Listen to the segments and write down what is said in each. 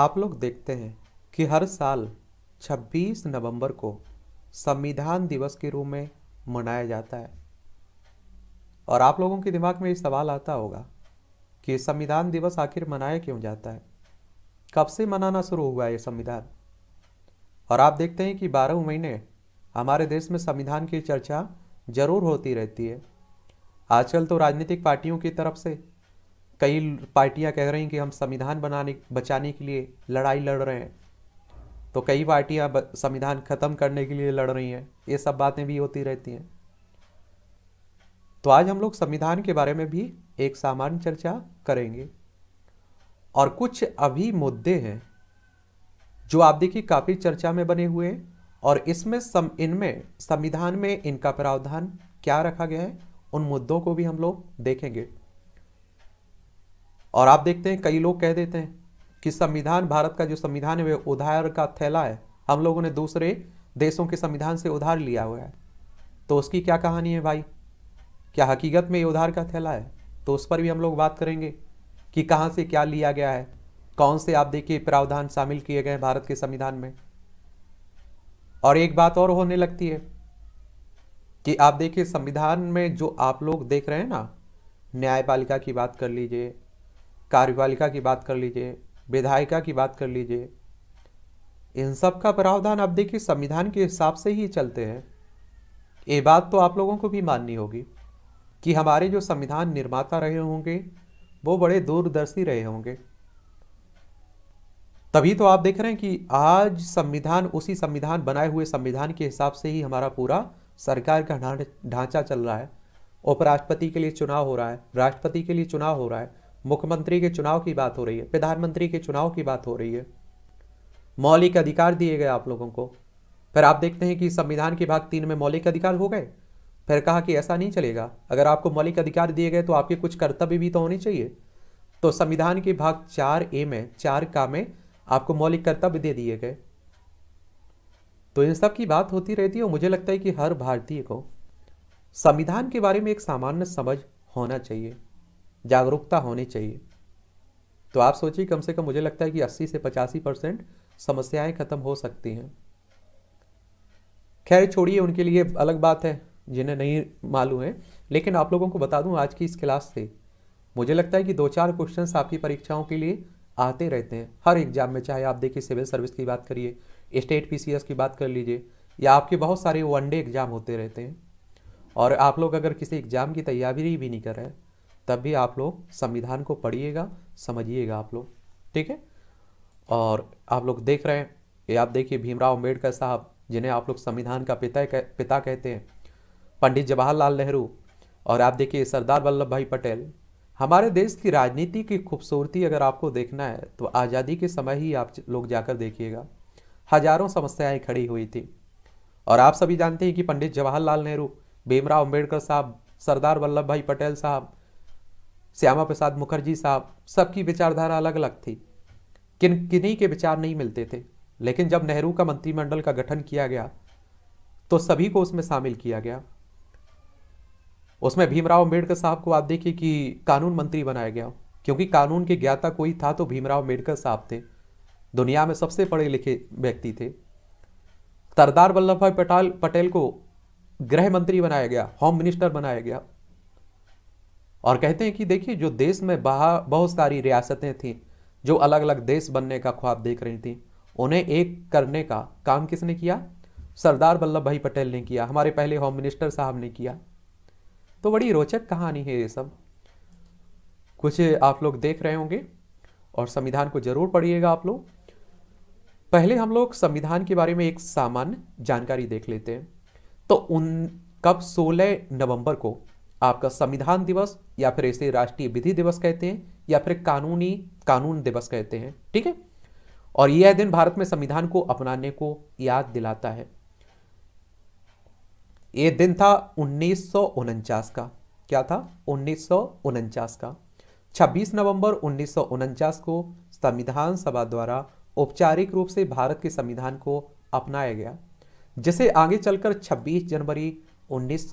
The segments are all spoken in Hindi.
आप लोग देखते हैं कि हर साल 26 नवंबर को संविधान दिवस के रूप में मनाया जाता है और आप लोगों के दिमाग में ये सवाल आता होगा कि संविधान दिवस आखिर मनाया क्यों जाता है कब से मनाना शुरू हुआ है ये संविधान और आप देखते हैं कि बारह महीने हमारे देश में संविधान की चर्चा जरूर होती रहती है आजकल तो राजनीतिक पार्टियों की तरफ से कई पार्टियां कह रही हैं कि हम संविधान बनाने बचाने के लिए लड़ाई लड़ रहे हैं तो कई पार्टियां संविधान ख़त्म करने के लिए लड़ रही हैं ये सब बातें भी होती रहती हैं तो आज हम लोग संविधान के बारे में भी एक सामान्य चर्चा करेंगे और कुछ अभी मुद्दे हैं जो आप देखिए काफ़ी चर्चा में बने हुए हैं और इसमें सम इनमें संविधान में इनका प्रावधान क्या रखा गया है उन मुद्दों को भी हम लोग देखेंगे और आप देखते हैं कई लोग कह देते हैं कि संविधान भारत का जो संविधान है वह उधार का थैला है हम लोगों ने दूसरे देशों के संविधान से उधार लिया हुआ है तो उसकी क्या कहानी है भाई क्या हकीकत में ये उधार का थैला है तो उस पर भी हम लोग बात करेंगे कि कहाँ से क्या लिया गया है कौन से आप देखिए प्रावधान शामिल किए गए हैं भारत के संविधान में और एक बात और होने लगती है कि आप देखिए संविधान में जो आप लोग देख रहे हैं ना न्यायपालिका की बात कर लीजिए कार्यपालिका की बात कर लीजिए विधायिका की बात कर लीजिए इन सब का प्रावधान आप देखिए संविधान के हिसाब से ही चलते हैं ये बात तो आप लोगों को भी माननी होगी कि हमारे जो संविधान निर्माता रहे होंगे वो बड़े दूरदर्शी रहे होंगे तभी तो आप देख रहे हैं कि आज संविधान उसी संविधान बनाए हुए संविधान के हिसाब से ही हमारा पूरा सरकार का ढांचा चल रहा है उपराष्ट्रपति के लिए चुनाव हो रहा है राष्ट्रपति के लिए चुनाव हो रहा है मुख्यमंत्री के चुनाव की बात हो रही है प्रधानमंत्री के चुनाव की बात हो रही है मौलिक अधिकार दिए गए आप लोगों को फिर आप देखते हैं कि संविधान के भाग तीन में मौलिक अधिकार हो गए फिर कहा कि ऐसा नहीं चलेगा अगर आपको मौलिक अधिकार दिए गए तो आपके कुछ कर्तव्य भी तो होने चाहिए तो संविधान के भाग चार ए में चार का में आपको मौलिक कर्तव्य दे दिए गए तो इन सब की बात होती रहती है और मुझे लगता है कि हर भारतीय को संविधान के बारे में एक सामान्य समझ होना चाहिए जागरूकता होनी चाहिए तो आप सोचिए कम से कम मुझे लगता है कि 80 से पचासी परसेंट समस्याएँ ख़त्म हो सकती हैं खैर छोड़िए उनके लिए अलग बात है जिन्हें नहीं मालूम है लेकिन आप लोगों को बता दूं आज की इस क्लास से मुझे लगता है कि दो चार क्वेश्चन आपकी परीक्षाओं के लिए आते रहते हैं हर एग्जाम में चाहे आप देखिए सिविल सर्विस की बात करिए स्टेट पी की बात कर लीजिए या आपके बहुत सारे वनडे एग्जाम होते रहते हैं और आप लोग अगर किसी एग्जाम की तैयारी भी नहीं कर रहे हैं तब भी आप लोग संविधान को पढ़िएगा समझिएगा आप लोग ठीक है और आप लोग देख रहे हैं ये आप देखिए भीमराव अम्बेडकर साहब जिन्हें आप लोग संविधान का पिता कह, पिता कहते हैं पंडित जवाहरलाल नेहरू और आप देखिए सरदार वल्लभ भाई पटेल हमारे देश की राजनीति की खूबसूरती अगर आपको देखना है तो आज़ादी के समय ही आप लोग जाकर देखिएगा हजारों समस्याएं खड़ी हुई थी और आप सभी जानते हैं कि पंडित जवाहरलाल नेहरू भीमराव अम्बेडकर साहब सरदार वल्लभ भाई पटेल साहब श्यामा प्रसाद मुखर्जी साहब सबकी विचारधारा अलग अलग थी किन किन्हीं के विचार नहीं मिलते थे लेकिन जब नेहरू का मंत्रिमंडल का गठन किया गया तो सभी को उसमें शामिल किया गया उसमें भीमराव अम्बेडकर साहब को आप देखिए कि कानून मंत्री बनाया गया क्योंकि कानून के ज्ञाता कोई था तो भीमराव अम्बेडकर साहब थे दुनिया में सबसे पढ़े लिखे व्यक्ति थे सरदार वल्लभ भाई पटेल पटेल को गृह मंत्री बनाया गया होम मिनिस्टर बनाया गया और कहते हैं कि देखिए जो देश में बाहर बहुत सारी रियासतें थीं जो अलग अलग देश बनने का ख्वाब देख रही थीं उन्हें एक करने का काम किसने किया सरदार वल्लभ भाई पटेल ने किया हमारे पहले होम मिनिस्टर साहब ने किया तो बड़ी रोचक कहानी है ये सब कुछ आप लोग देख रहे होंगे और संविधान को जरूर पढ़िएगा आप लोग पहले हम लोग संविधान के बारे में एक सामान्य जानकारी देख लेते हैं तो उन कब 16 नवंबर को आपका संविधान दिवस या फिर इसे राष्ट्रीय विधि दिवस कहते हैं या फिर कानूनी कानून दिवस कहते हैं ठीक है और यह दिन भारत में संविधान को अपनाने को याद दिलाता है यह दिन था उन्नीस का क्या था उन्नीस का 26 नवंबर उन्नीस को संविधान सभा द्वारा औपचारिक रूप से भारत के संविधान को अपनाया गया जिसे आगे चलकर 26 जनवरी उन्नीस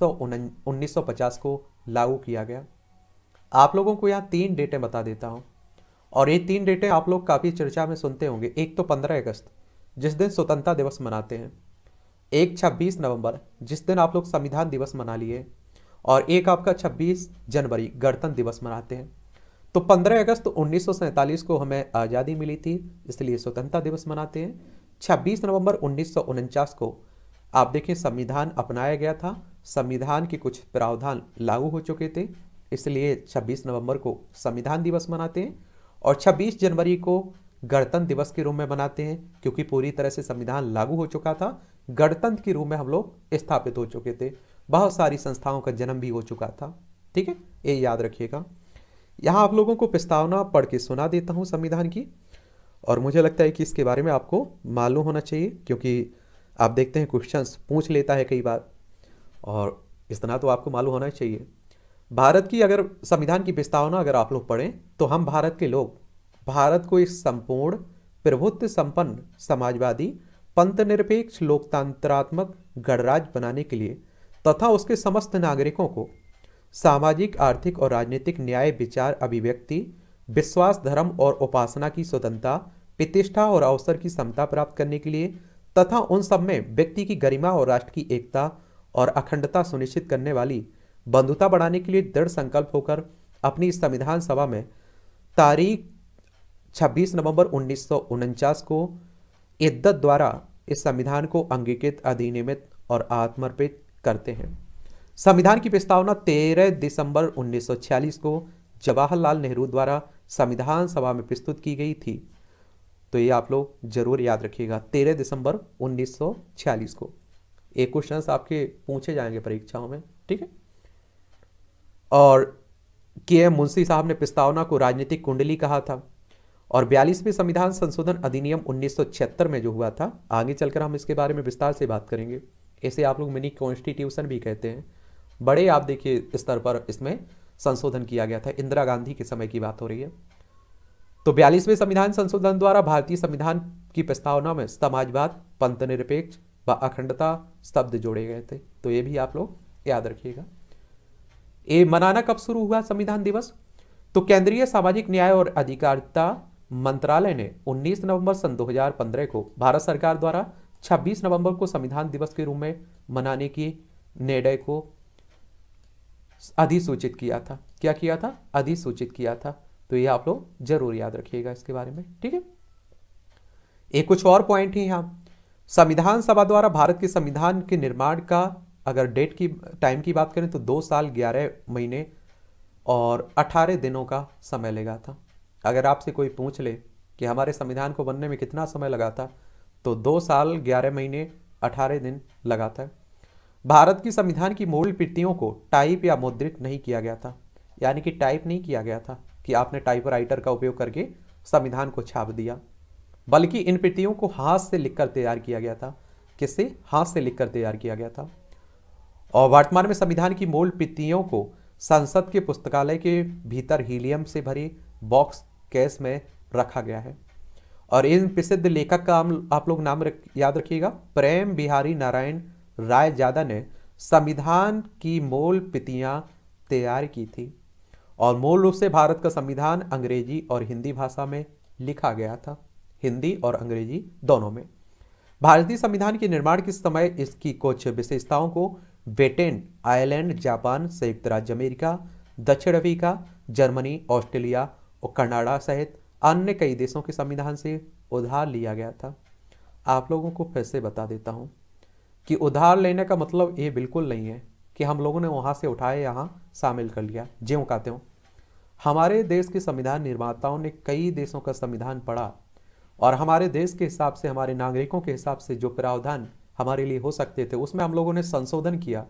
को लागू किया गया आप लोगों को यहाँ तीन डेटें बता देता हूँ और ये तीन डेटें आप लोग काफ़ी चर्चा में सुनते होंगे एक तो 15 अगस्त जिस दिन स्वतंत्रता दिवस मनाते हैं एक 26 नवंबर जिस दिन आप लोग संविधान दिवस मना लिए और एक आपका 26 जनवरी गणतंत्र दिवस मनाते हैं तो 15 अगस्त उन्नीस को हमें आज़ादी मिली थी इसलिए स्वतंत्रता दिवस मनाते हैं छब्बीस नवम्बर उन्नीस को आप देखें संविधान अपनाया गया था संविधान के कुछ प्रावधान लागू हो चुके थे इसलिए 26 नवंबर को संविधान दिवस मनाते हैं और 26 जनवरी को गणतंत्र दिवस के रूप में मनाते हैं क्योंकि पूरी तरह से संविधान लागू हो चुका था गणतंत्र के रूप में हम लोग स्थापित हो चुके थे बहुत सारी संस्थाओं का जन्म भी हो चुका था ठीक है ये याद रखिएगा यहाँ आप लोगों को प्रस्तावना पढ़ के सुना देता हूँ संविधान की और मुझे लगता है कि इसके बारे में आपको मालूम होना चाहिए क्योंकि आप देखते हैं क्वेश्चंस पूछ लेता है कई बार और इतना तो आपको मालूम होना चाहिए भारत की अगर संविधान की प्रस्तावना अगर आप लोग पढ़ें तो हम भारत के लोग भारत को एक संपूर्ण प्रभुत्व संपन्न समाजवादी पंथनिरपेक्ष लोकतंत्रात्मक गणराज्य बनाने के लिए तथा उसके समस्त नागरिकों को सामाजिक आर्थिक और राजनीतिक न्याय विचार अभिव्यक्ति विश्वास धर्म और उपासना की स्वतंत्रता प्रतिष्ठा और अवसर की क्षमता प्राप्त करने के लिए तथा उन सब में व्यक्ति की गरिमा और राष्ट्र की एकता और अखंडता सुनिश्चित करने वाली बंधुता बढ़ाने के लिए दृढ़ संकल्प होकर अपनी संविधान सभा में तारीख 26 नवंबर उन्नीस को इद्दत द्वारा इस संविधान को अंगीकृत अधिनियमित और आत्मर्पित करते हैं संविधान की प्रस्तावना 13 दिसंबर 1946 को जवाहरलाल नेहरू द्वारा संविधान सभा में प्रस्तुत की गई थी तो ये आप लोग जरूर याद रखिएगा 13 दिसंबर 1946 को ये क्वेश्चंस आपके पूछे जाएंगे परीक्षाओं में ठीक है और के एम मुंशी साहब ने प्रस्तावना को राजनीतिक कुंडली कहा था और बयालीसवें संविधान संशोधन अधिनियम 1976 में जो हुआ था आगे चलकर हम इसके बारे में विस्तार से बात करेंगे ऐसे आप लोग मिनी कॉन्स्टिट्यूशन भी कहते हैं बड़े आप देखिए स्तर इस पर इसमें संशोधन किया गया था इंदिरा गांधी के समय की बात हो रही है तो बयालीसवें संविधान संशोधन द्वारा भारतीय संविधान की प्रस्तावना में समाजवाद पंथ निरपेक्ष व अखंडता शब्द जोड़े गए थे तो ये भी आप लोग याद रखिएगा ये मनाना कब शुरू हुआ संविधान दिवस तो केंद्रीय सामाजिक न्याय और अधिकारिता मंत्रालय ने 19 नवंबर सन 2015 को भारत सरकार द्वारा 26 नवंबर को संविधान दिवस के रूप में मनाने की निर्णय को अधिसूचित किया था क्या किया था अधिसूचित किया था तो ये आप लोग जरूर याद रखिएगा इसके बारे में ठीक है एक कुछ और पॉइंट है यहां संविधान सभा द्वारा भारत के संविधान के निर्माण का अगर डेट की टाइम की बात करें तो दो साल ग्यारह महीने और अठारह दिनों का समय लगा था अगर आपसे कोई पूछ ले कि हमारे संविधान को बनने में कितना समय लगा था तो दो साल ग्यारह महीने अठारह दिन लगा था भारत की संविधान की मूल प्रतियों को टाइप या मुद्रित नहीं किया गया था यानी कि टाइप नहीं किया गया था कि आपने टाइपराइटर का उपयोग करके संविधान को छाप दिया बल्कि इन प्रतियों को हाथ से लिखकर तैयार किया गया था किससे हाथ से लिखकर तैयार किया गया था और वर्तमान में संविधान की मूल प्रतियों को संसद के पुस्तकालय के भीतर हीलियम से भरे बॉक्स कैश में रखा गया है और इन प्रसिद्ध लेखक का आप लोग नाम रख, याद रखिएगा प्रेम बिहारी नारायण राय जादा ने संविधान की मूल पितियाँ तैयार की थी और मूल रूप से भारत का संविधान अंग्रेजी और हिंदी भाषा में लिखा गया था हिंदी और अंग्रेजी दोनों में भारतीय संविधान के निर्माण के समय इसकी कुछ विशेषताओं को ब्रिटेन आयरलैंड जापान संयुक्त राज्य अमेरिका दक्षिण अफ्रीका जर्मनी ऑस्ट्रेलिया और कनाडा सहित अन्य कई देशों के संविधान से उधार लिया गया था आप लोगों को फिर से बता देता हूँ कि उधार लेने का मतलब ये बिल्कुल नहीं है कि हम लोगों ने वहाँ से उठाए यहाँ शामिल कर लिया ज्यों कहते हो हमारे देश के संविधान निर्माताओं ने कई देशों का संविधान पढ़ा और हमारे देश के हिसाब से हमारे नागरिकों के हिसाब से जो प्रावधान हमारे लिए हो सकते थे उसमें हम लोगों ने संशोधन किया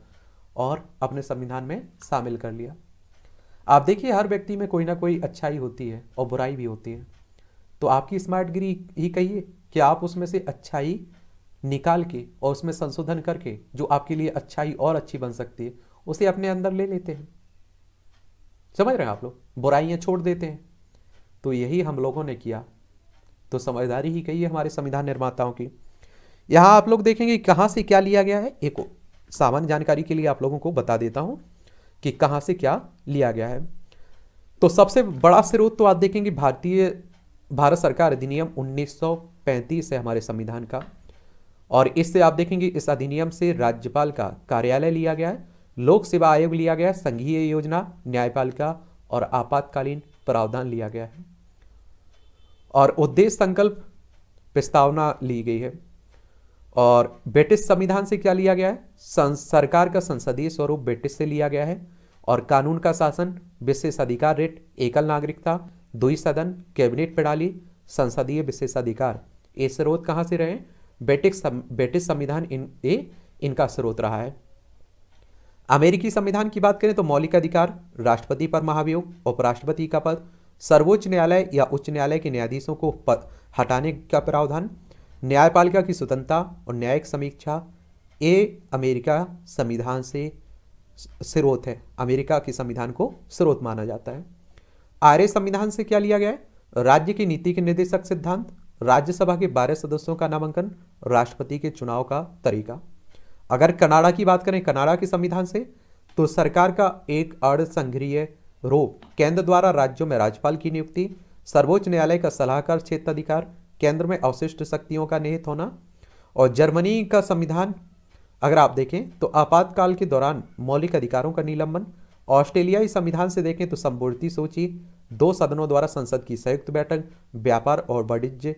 और अपने संविधान में शामिल कर लिया आप देखिए हर व्यक्ति में कोई ना कोई अच्छाई होती है और बुराई भी होती है तो आपकी स्मार्टगिरी ही कहिए कि आप उसमें से अच्छाई निकाल के और उसमें संशोधन करके जो आपके लिए अच्छाई और अच्छी बन सकती है उसे अपने अंदर ले लेते हैं समझ रहे हैं आप लोग बुराइयाँ छोड़ देते हैं तो यही हम लोगों ने किया तो समझदारी ही कही है हमारे संविधान निर्माताओं की यहाँ आप लोग देखेंगे कहाँ से क्या लिया गया है एक सामान्य जानकारी के लिए आप लोगों को बता देता हूँ कि कहाँ से क्या लिया गया है तो सबसे बड़ा स्रोत तो आप देखेंगे भारतीय भारत सरकार अधिनियम 1935 है हमारे संविधान का और इससे आप देखेंगे इस अधिनियम से राज्यपाल का कार्यालय लिया गया है लोक सेवा आयोग लिया गया संघीय योजना न्यायपालिका और आपातकालीन प्रावधान लिया गया है और उद्देश्य संकल्प प्रस्तावना ली गई है और ब्रिटिश संविधान से क्या लिया गया है सरकार का संसदीय स्वरूप ब्रिटिश से लिया गया है और कानून का शासन विशेष अधिकार रेट एकल नागरिकता दुई सदन कैबिनेट प्रणाली संसदीय विशेष अधिकार ये स्रोत कहाँ से रहे ब्रिटिश ब्रिटिश संविधान इन ये इनका स्रोत रहा है अमेरिकी संविधान की बात करें तो मौलिक अधिकार राष्ट्रपति पर महाभियोग उपराष्ट्रपति का पद सर्वोच्च न्यायालय या उच्च न्यायालय के न्यायाधीशों को पद हटाने का प्रावधान न्यायपालिका की स्वतंत्रता और न्यायिक समीक्षा ए अमेरिका संविधान से स्रोत है अमेरिका के संविधान को स्रोत माना जाता है आर्य संविधान से क्या लिया गया है राज्य की नीति के निर्देशक सिद्धांत राज्यसभा के बारह सदस्यों का नामांकन राष्ट्रपति के चुनाव का तरीका अगर कनाडा की बात करें कनाडा के संविधान से तो सरकार का एक अर्ध रो केंद्र द्वारा राज्यों में राज्यपाल की नियुक्ति सर्वोच्च न्यायालय का सलाहकार क्षेत्र अधिकार केंद्र में अवशिष्ट शक्तियों का निहित होना और जर्मनी का संविधान अगर आप देखें तो आपातकाल के दौरान मौलिक अधिकारों का निलंबन ऑस्ट्रेलियाई संविधान से देखें तो संपूर्ति सूची दो सदनों द्वारा संसद की संयुक्त बैठक व्यापार और वाणिज्य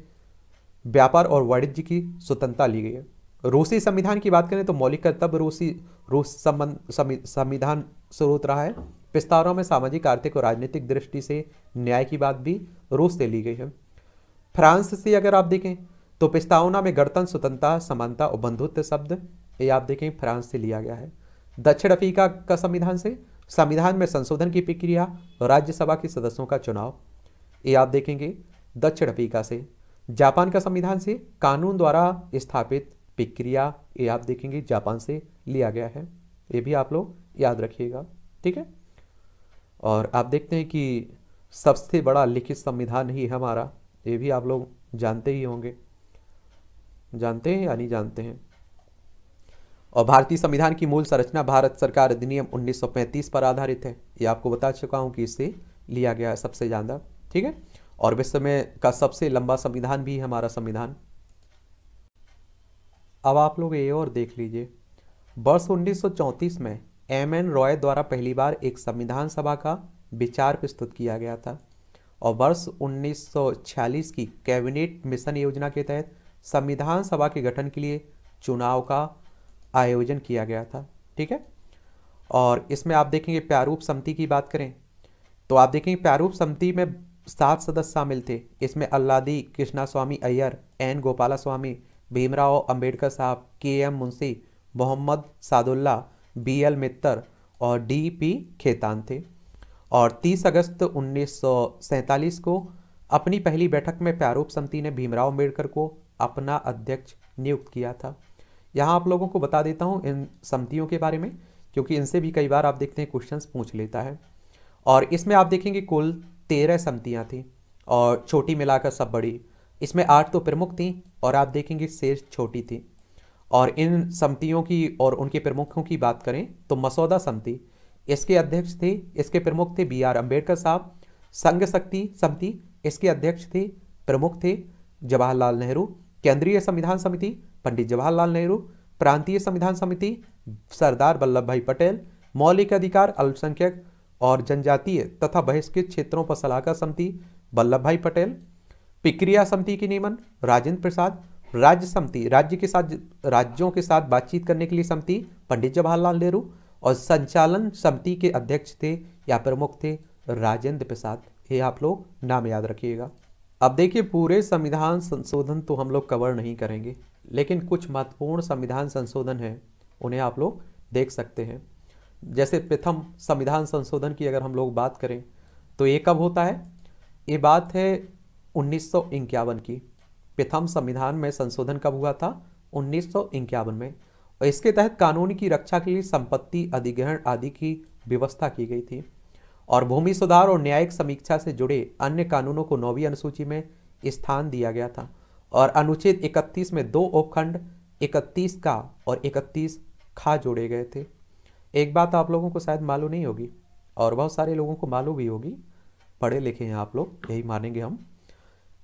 व्यापार और वाणिज्य की स्वतंत्रता ली गई है रूसी संविधान की बात करें तो मौलिक कर्तव्य रूसी रूस संबंध संविधान स्रोत रहा है विस्तारों में सामाजिक आर्थिक और राजनीतिक दृष्टि से न्याय की बात भी रूस से ली गई है फ्रांस से अगर आप देखें तो प्रस्तावना में गणतंत्र स्वतंत्रता समानता और बंधुत्व शब्द ये आप देखें फ्रांस से लिया गया है दक्षिण अफ्रीका का संविधान से संविधान में संशोधन की प्रक्रिया राज्यसभा के सदस्यों का चुनाव ये आप देखेंगे दक्षिण अफ्रीका से जापान का संविधान से कानून द्वारा स्थापित प्रक्रिया ये आप देखेंगे जापान से लिया गया है ये भी आप लोग याद रखिएगा ठीक है और आप देखते हैं कि सबसे बड़ा लिखित संविधान ही हमारा ये भी आप लोग जानते ही होंगे जानते हैं या नहीं जानते हैं और भारतीय संविधान की मूल संरचना भारत सरकार अधिनियम 1935 पर आधारित है ये आपको बता चुका हूँ कि इसे लिया गया है सबसे ज़्यादा ठीक है और विश्व में का सबसे लंबा संविधान भी है हमारा संविधान अब आप लोग ये और देख लीजिए वर्ष 1934 में एम एन रॉय द्वारा पहली बार एक संविधान सभा का विचार प्रस्तुत किया गया था और वर्ष 1946 की कैबिनेट मिशन योजना के तहत संविधान सभा के गठन के लिए चुनाव का आयोजन किया गया था ठीक है और इसमें आप देखेंगे प्यारूप समिति की बात करें तो आप देखेंगे प्यारूप समिति में सात सदस्य शामिल थे इसमें अल्लादी कृष्णा स्वामी अय्यर एन गोपाला स्वामी भीमराव अम्बेडकर साहब के M Munshi Mohammad Sadulla B L मित्तर और डी पी खेतान थे और 30 अगस्त उन्नीस को अपनी पहली बैठक में प्यारूप समिति ने भीमराव अम्बेडकर को अपना अध्यक्ष नियुक्त किया था यहाँ आप लोगों को बता देता हूँ इन समितियों के बारे में क्योंकि इनसे भी कई बार आप देखते हैं क्वेश्चन पूछ लेता है और इसमें आप देखेंगे कुल तेरह समितियाँ थीं और छोटी मिलाकर सब बड़ी इसमें आठ तो प्रमुख थीं और आप देखेंगे शेष छोटी थी और इन समितियों की और उनके प्रमुखों की बात करें तो मसौदा समिति इसके अध्यक्ष थे इसके प्रमुख थे बी आर अम्बेडकर साहब संघ शक्ति समिति इसके अध्यक्ष थे प्रमुख थे जवाहरलाल नेहरू केंद्रीय संविधान समिति पंडित जवाहरलाल नेहरू प्रांतीय संविधान समिति सरदार वल्लभ भाई पटेल मौलिक अधिकार अल्पसंख्यक और जनजातीय तथा बहिष्कृत क्षेत्रों पर सलाहकार समिति वल्लभ भाई पटेल प्रक्रिया समिति के नियमन राजेंद्र प्रसाद राज्य समिति राज्य के साथ राज्यों के साथ बातचीत करने के लिए समिति पंडित जवाहरलाल नेहरू और संचालन समिति के अध्यक्ष थे या प्रमुख थे राजेंद्र प्रसाद ये आप लोग नाम याद रखिएगा अब देखिए पूरे संविधान संशोधन तो हम लोग कवर नहीं करेंगे लेकिन कुछ महत्वपूर्ण संविधान संशोधन हैं उन्हें आप लोग देख सकते हैं जैसे प्रथम संविधान संशोधन की अगर हम लोग बात करें तो ये कब होता है ये बात है उन्नीस की प्रथम संविधान में संशोधन कब हुआ था उन्नीस में और इसके तहत कानून की रक्षा के लिए संपत्ति अधिग्रहण आदि की व्यवस्था की गई थी और भूमि सुधार और न्यायिक समीक्षा से जुड़े अन्य कानूनों को नौवीं अनुसूची में स्थान दिया गया था और अनुच्छेद 31 में दो उपखंड 31 का और 31 खा जोड़े गए थे एक बात आप लोगों को शायद मालूम नहीं होगी और बहुत सारे लोगों को मालूम भी होगी पढ़े लिखे हैं आप लोग यही मानेंगे हम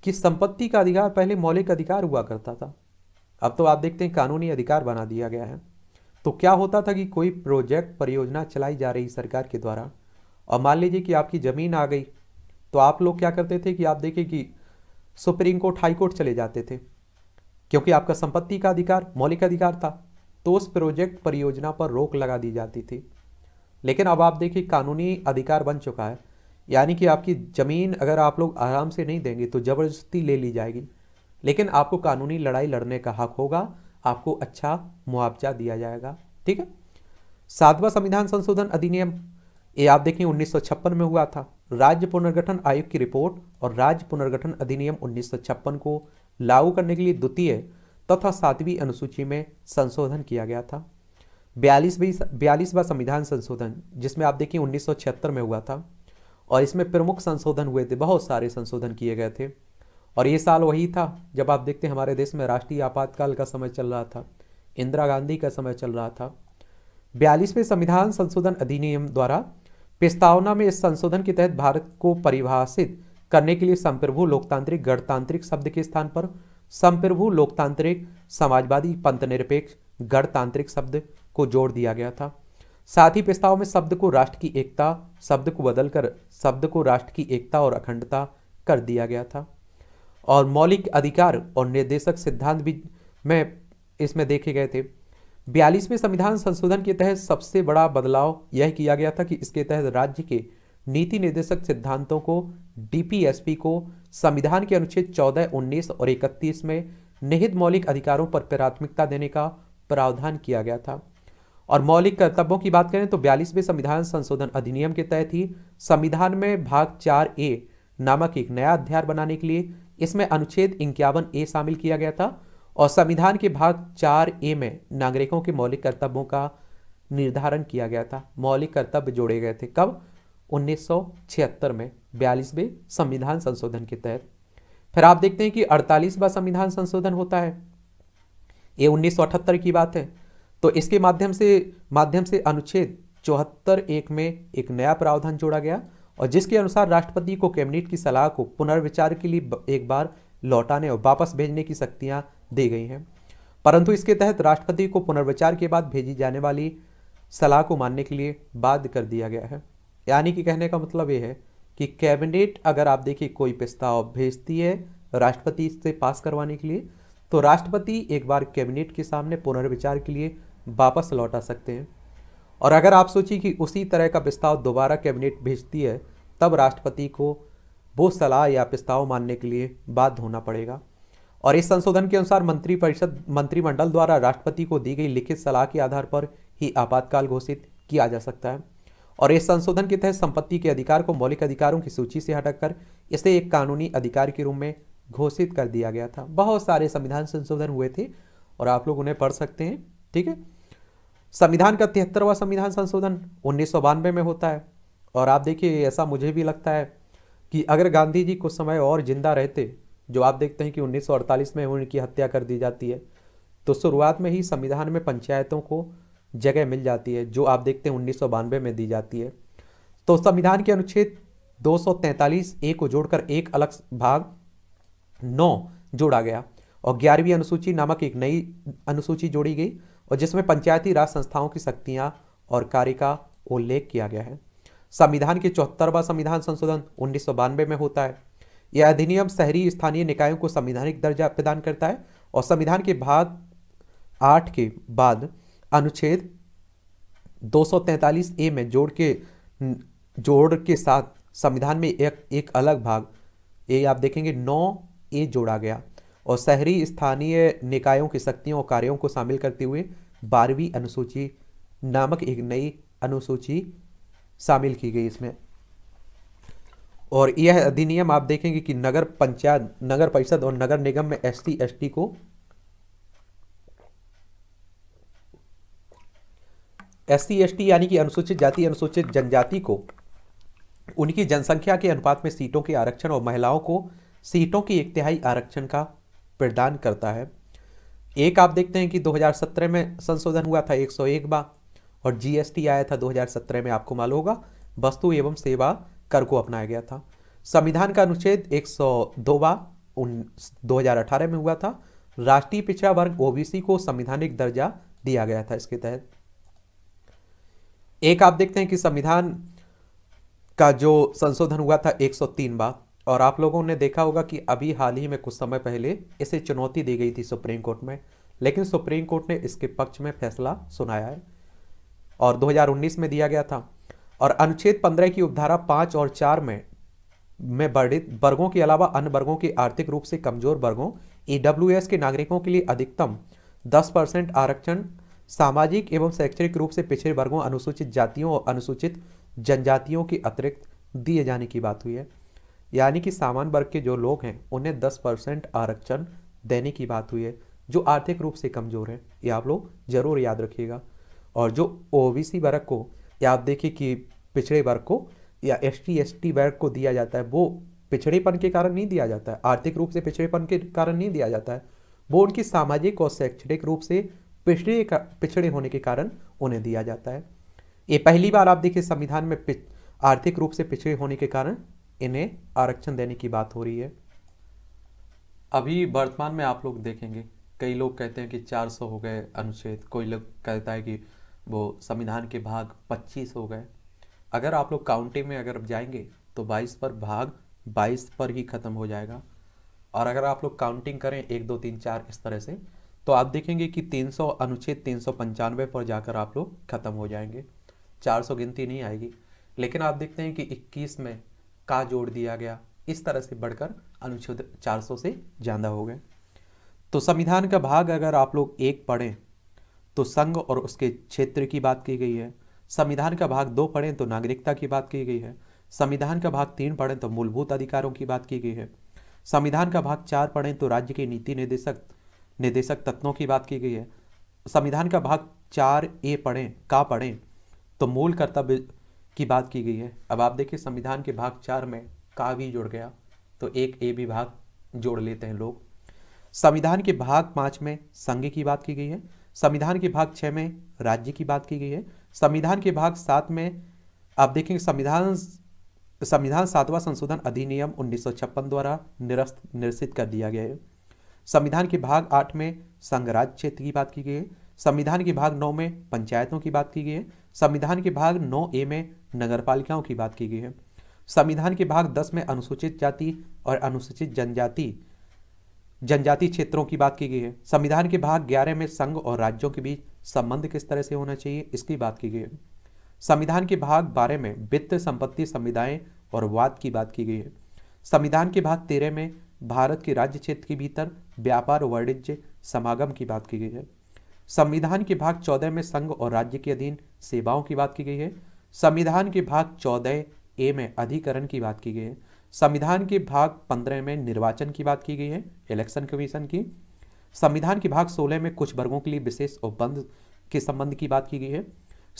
कि संपत्ति का अधिकार पहले मौलिक अधिकार हुआ करता था अब तो आप देखते हैं कानूनी अधिकार बना दिया गया है तो क्या होता था कि कोई प्रोजेक्ट परियोजना चलाई जा रही सरकार के द्वारा और मान लीजिए कि आपकी ज़मीन आ गई तो आप लोग क्या करते थे कि आप देखिए कि सुप्रीम कोर्ट हाई कोर्ट चले जाते थे क्योंकि आपका संपत्ति का अधिकार मौलिक अधिकार था तो उस प्रोजेक्ट परियोजना पर रोक लगा दी जाती थी लेकिन अब आप देखिए कानूनी अधिकार बन चुका है यानी कि आपकी ज़मीन अगर आप लोग आराम से नहीं देंगे तो ज़बरदस्ती ले ली जाएगी लेकिन आपको कानूनी लड़ाई लड़ने का हक होगा आपको अच्छा मुआवजा दिया जाएगा ठीक है सातवां संविधान संशोधन अधिनियम ये आप देखिए 1956 में हुआ था राज्य पुनर्गठन आयोग की रिपोर्ट और राज्य पुनर्गठन अधिनियम उन्नीस को लागू करने के लिए द्वितीय तथा सातवीं अनुसूची में संशोधन किया गया था बयालीसवीं बयालीसवां संविधान संशोधन जिसमें आप देखिए उन्नीस में हुआ था और इसमें प्रमुख संशोधन हुए थे बहुत सारे संशोधन किए गए थे और ये साल वही था जब आप देखते हैं हमारे देश में राष्ट्रीय आपातकाल का समय चल रहा था इंदिरा गांधी का समय चल रहा था बयालीसवें संविधान संशोधन अधिनियम द्वारा प्रस्तावना में इस संशोधन के तहत भारत को परिभाषित करने के लिए संप्रभु लोकतांत्रिक गणतांत्रिक शब्द के स्थान पर संप्रभु लोकतांत्रिक समाजवादी पंथ निरपेक्ष गणतांत्रिक शब्द को जोड़ दिया गया था साथ ही प्रस्ताव में शब्द को राष्ट्र की एकता शब्द को बदलकर शब्द को राष्ट्र की एकता और अखंडता कर दिया गया था और मौलिक अधिकार और निर्देशक सिद्धांत भी में इसमें देखे गए थे बयालीसवें संविधान संशोधन के तहत सबसे बड़ा बदलाव यह किया गया था कि इसके तहत राज्य के नीति निर्देशक सिद्धांतों को डीपीएसपी को संविधान के अनुच्छेद 14, 19 और 31 में निहित मौलिक अधिकारों पर प्राथमिकता देने का प्रावधान किया गया था और मौलिक कर्तव्यों की बात करें तो बयालीसवें संविधान संशोधन अधिनियम के तहत ही संविधान में भाग चार ए नामक एक नया अध्याय बनाने के लिए इसमें अनुच्छेद इक्यावन ए शामिल किया गया था और संविधान के भाग चार ए में नागरिकों के मौलिक कर्तव्यों का निर्धारण किया गया था मौलिक कर्तव्य जोड़े गए थे कब 1976 में बयालीसवें संविधान संशोधन के तहत फिर आप देखते हैं कि अड़तालीसवा संविधान संशोधन होता है ये 1978 की बात है तो इसके माध्यम से माध्यम से अनुच्छेद चौहत्तर एक में एक नया प्रावधान जोड़ा गया और जिसके अनुसार राष्ट्रपति को कैबिनेट की सलाह को पुनर्विचार के लिए एक बार लौटाने और वापस भेजने की शक्तियाँ दी गई हैं परंतु इसके तहत राष्ट्रपति को पुनर्विचार के बाद भेजी जाने वाली सलाह को मानने के लिए बाध्य कर दिया गया है यानी कि कहने का मतलब ये है कि कैबिनेट अगर आप देखिए कोई प्रस्ताव भेजती है राष्ट्रपति से पास करवाने के लिए तो राष्ट्रपति एक बार कैबिनेट के सामने पुनर्विचार के लिए वापस लौटा सकते हैं और अगर आप सोचिए कि उसी तरह का प्रस्ताव दोबारा कैबिनेट भेजती है तब राष्ट्रपति को वो सलाह या प्रस्ताव मानने के लिए बाध्य होना पड़ेगा और इस संशोधन के अनुसार मंत्रिपरिषद मंत्रिमंडल द्वारा राष्ट्रपति को दी गई लिखित सलाह के आधार पर ही आपातकाल घोषित किया जा सकता है और इस संशोधन के तहत संपत्ति के अधिकार को मौलिक अधिकारों की सूची से कर इसे एक कानूनी अधिकार के रूप में घोषित कर दिया गया था बहुत सारे संविधान संशोधन हुए थे और आप लोग उन्हें पढ़ सकते हैं ठीक है संविधान का तिहत्तरवा संविधान संशोधन उन्नीस में होता है और आप देखिए ऐसा मुझे भी लगता है कि अगर गांधी जी कुछ समय और जिंदा रहते जो आप देखते हैं कि 1948 में उनकी हत्या कर दी जाती है तो शुरुआत में ही संविधान में पंचायतों को जगह मिल जाती है जो आप देखते हैं उन्नीस में दी जाती है तो संविधान के अनुच्छेद 243 ए को जोड़कर एक अलग भाग नौ जोड़ा गया और ग्यारहवीं अनुसूची नामक एक नई अनुसूची जोड़ी गई और जिसमें पंचायती राज संस्थाओं की शक्तियाँ और कार्य का उल्लेख किया गया है संविधान के चौहत्तरवा संविधान संशोधन उन्नीस में होता है यह अधिनियम शहरी स्थानीय निकायों को संविधानिक दर्जा प्रदान करता है और संविधान के भाग आठ के बाद अनुच्छेद 243 ए में जोड़ के जोड़ के साथ संविधान में एक एक अलग भाग ए आप देखेंगे नौ ए जोड़ा गया और शहरी स्थानीय निकायों की शक्तियों और कार्यों को शामिल करते हुए बारहवीं अनुसूची नामक एक नई अनुसूची शामिल की गई इसमें और यह अधिनियम आप देखेंगे कि नगर पंचायत नगर परिषद और नगर निगम में एस सी को एस सी यानी कि अनुसूचित जाति अनुसूचित जनजाति को उनकी जनसंख्या के अनुपात में सीटों के आरक्षण और महिलाओं को सीटों की एक तिहाई आरक्षण का प्रदान करता है एक आप देखते हैं कि 2017 में संशोधन हुआ था 101 बार और जीएसटी आया था 2017 में आपको मालूम होगा वस्तु एवं सेवा कर को अपनाया गया था संविधान का अनुच्छेद 102 बा उन 2018 में हुआ था राष्ट्रीय पिछड़ा वर्ग ओबीसी को संविधानिक दर्जा दिया गया था इसके तहत एक आप देखते हैं कि संविधान का जो संशोधन हुआ था 103 बार और आप लोगों ने देखा होगा कि अभी हाल ही में कुछ समय पहले इसे चुनौती दी गई थी सुप्रीम कोर्ट में लेकिन सुप्रीम कोर्ट ने इसके पक्ष में फैसला सुनाया है और 2019 में दिया गया था और अनुच्छेद 15 की उपधारा 5 और 4 में में वर्णित वर्गों के अलावा अन्य वर्गों के आर्थिक रूप से कमजोर वर्गों ई के नागरिकों के लिए अधिकतम दस परसेंट आरक्षण सामाजिक एवं शैक्षणिक रूप से पिछड़े वर्गों अनुसूचित जातियों और अनुसूचित जनजातियों के अतिरिक्त दिए जाने की बात हुई है यानी कि सामान्य वर्ग के जो लोग हैं उन्हें दस परसेंट आरक्षण देने की बात हुई है जो आर्थिक रूप से कमज़ोर हैं ये आप लोग ज़रूर याद रखिएगा और जो ओ वर्ग को या आप देखिए कि पिछड़े वर्ग को या एस टी वर्ग को दिया जाता है वो पिछड़ेपन के कारण नहीं दिया जाता है आर्थिक रूप से पिछड़ेपन के कारण नहीं दिया जाता है वो उनकी सामाजिक और शैक्षणिक रूप से पिछड़े पिछड़े होने के कारण उन्हें दिया जाता है ये पहली बार आप देखिए संविधान में आर्थिक रूप से पिछड़े होने के कारण इन्हें आरक्षण देने की बात हो रही है अभी वर्तमान में आप लोग देखेंगे कई लोग कहते हैं कि 400 हो गए अनुच्छेद कोई लोग कहता है कि वो संविधान के भाग 25 हो गए अगर आप लोग काउंटी में अगर जाएंगे तो 22 पर भाग 22 पर ही ख़त्म हो जाएगा और अगर आप लोग काउंटिंग करें एक दो तीन चार इस तरह से तो आप देखेंगे कि 300 अनुच्छेद तीन पर जाकर आप लोग ख़त्म हो जाएंगे 400 गिनती नहीं आएगी लेकिन आप देखते हैं कि 21 में का जोड़ दिया गया इस तरह से बढ़कर अनुच्छेद 400 से ज़्यादा हो गए तो संविधान का भाग अगर आप लोग एक पढ़ें तो संघ और उसके क्षेत्र की बात की गई है संविधान का भाग दो पढ़ें तो नागरिकता की बात की गई है संविधान का भाग तीन पढ़ें तो मूलभूत अधिकारों की बात की गई है संविधान का भाग चार पढ़ें तो राज्य के नीति निर्देशक निर्देशक तत्वों की बात की गई है संविधान का भाग चार ए पढ़ें का पढ़ें तो मूल कर्तव्य की बात की गई है अब आप देखिए संविधान के भाग चार में का भी जुड़ गया तो एक ए भी भाग जोड़ लेते हैं लोग संविधान के भाग पाँच में संघ की बात की गई है संविधान के भाग छः में राज्य की बात की गई है संविधान के भाग सात में आप देखेंगे संविधान संविधान सातवां संशोधन अधिनियम उन्नीस द्वारा निरस्त निरसित कर दिया गया है संविधान के भाग आठ में संघराज क्षेत्र की बात की गई है संविधान के भाग नौ में पंचायतों की बात की गई है संविधान के भाग नौ ए में पालिकाओं की बात की गई है संविधान के भाग दस में अनुसूचित जाति और अनुसूचित जनजाति जनजाति क्षेत्रों की बात की गई है संविधान के भाग ग्यारह में संघ और राज्यों के बीच संबंध किस तरह से होना चाहिए इसकी बात की गई है संविधान के भाग बारह में वित्त संपत्ति संविधाएं और वाद की बात की गई है संविधान के भाग तेरह में भारत के राज्य क्षेत्र के भीतर व्यापार वाणिज्य समागम की बात की गई है संविधान के भाग चौदह में संघ और राज्य के अधीन सेवाओं की बात की गई है संविधान के भाग चौदह ए में अधिकरण की बात की गई है संविधान के भाग पंद्रह में निर्वाचन की बात की गई है इलेक्शन कमीशन की संविधान के भाग सोलह में कुछ वर्गों के लिए विशेष उपबंध के संबंध की बात की गई है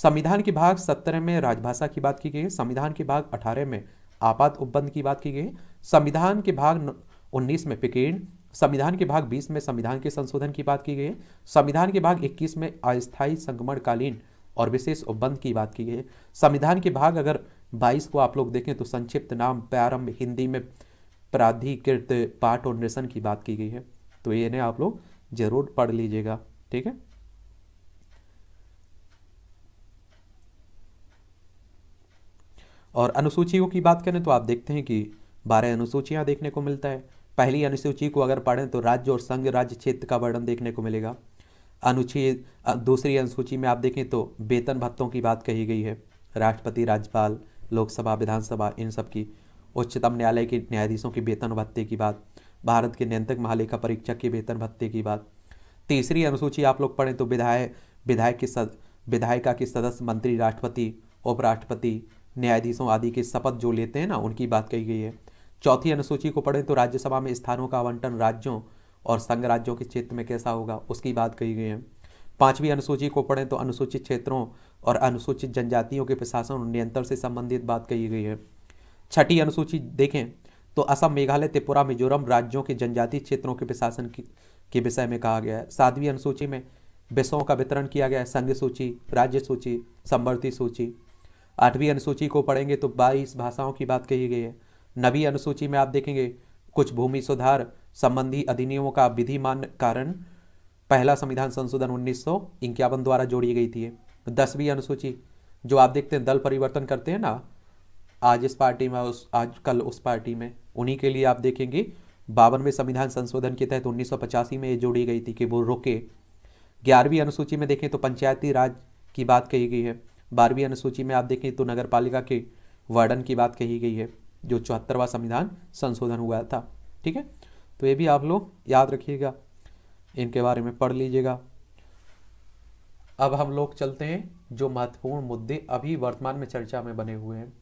संविधान के भाग सत्रह में राजभाषा की बात की गई है संविधान के भाग अठारह में आपात उपबंध की बात की गई है संविधान के भाग उन्नीस में पिकेण संविधान के भाग 20 में संविधान के संशोधन की बात की गई है संविधान के भाग 21 में अस्थायी संक्रमणकालीन और विशेष उपबंध की बात की गई है संविधान के भाग अगर 22 को आप लोग देखें तो संक्षिप्त नाम प्रारंभ हिंदी में प्राधिकृत पाठ और निरसन की बात की गई है तो ये ने आप लोग जरूर पढ़ लीजिएगा ठीक है और अनुसूचियों की बात करें तो आप देखते हैं कि बारह अनुसूचियां देखने को मिलता है पहली अनुसूची को अगर पढ़ें तो राज्य और संघ राज्य क्षेत्र का वर्णन देखने को मिलेगा अनुच्छेद दूसरी अनुसूची में आप देखें तो वेतन भत्तों की बात कही गई है राष्ट्रपति राज्यपाल लोकसभा विधानसभा इन सब की उच्चतम न्यायालय के न्यायाधीशों के वेतन भत्ते की बात भारत के नियंत्रक महालेखा परीक्षक के वेतन भत्ते की बात तीसरी अनुसूची आप लोग पढ़ें तो विधायक विधायक के सद विधायिका के सदस्य मंत्री राष्ट्रपति उपराष्ट्रपति न्यायाधीशों आदि के शपथ जो लेते हैं ना उनकी बात कही गई है चौथी अनुसूची को पढ़ें तो राज्यसभा में स्थानों का आवंटन राज्यों और संघ राज्यों के क्षेत्र में कैसा होगा उसकी बात कही गई है पांचवी अनुसूची को पढ़ें तो अनुसूचित क्षेत्रों और अनुसूचित जनजातियों के प्रशासन और नियंत्रण से संबंधित बात कही गई है छठी अनुसूची देखें तो असम मेघालय त्रिपुरा मिजोरम राज्यों के जनजातीय क्षेत्रों के प्रशासन के विषय में कहा गया है सातवीं अनुसूची में विषयों का वितरण किया गया है संघ सूची राज्य सूची संवर्ती सूची आठवीं अनुसूची को पढ़ेंगे तो बाईस भाषाओं की बात कही गई है नवी अनुसूची में आप देखेंगे कुछ भूमि सुधार संबंधी अधिनियमों का विधि मान कारण पहला संविधान संशोधन उन्नीस सौ द्वारा जोड़ी गई थी दसवीं अनुसूची जो आप देखते हैं दल परिवर्तन करते हैं ना आज इस पार्टी में उस आज कल उस पार्टी में उन्हीं के लिए आप देखेंगे बावनवें संविधान संशोधन के तहत उन्नीस में ये जोड़ी गई थी कि वो रोके ग्यारहवीं अनुसूची में देखें तो पंचायती राज की बात कही गई है बारहवीं अनुसूची में आप देखें तो नगर पालिका के वार्डन की बात कही गई है जो चौहत्तरवा संविधान संशोधन हुआ था ठीक है तो ये भी आप लोग याद रखिएगा इनके बारे में पढ़ लीजिएगा अब हम लोग चलते हैं जो महत्वपूर्ण मुद्दे अभी वर्तमान में चर्चा में बने हुए हैं